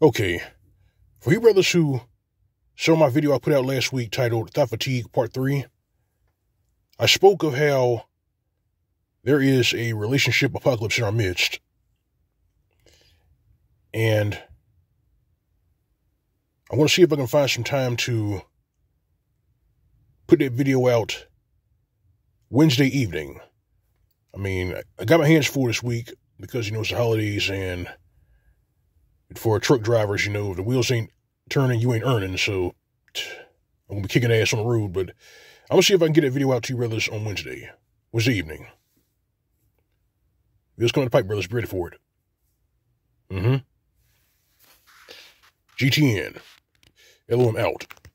Okay, for you brothers who saw my video I put out last week titled Thought Fatigue Part 3, I spoke of how there is a relationship apocalypse in our midst. And I want to see if I can find some time to put that video out Wednesday evening. I mean, I got my hands full this week because, you know, it's the holidays and and for truck drivers, you know, if the wheels ain't turning, you ain't earning. So I'm going to be kicking ass on the road, but I'm going to see if I can get that video out to you, brothers, on Wednesday. Wednesday evening. It's coming to pipe, brothers. Ready for it. Mm-hmm. GTN. LOM out.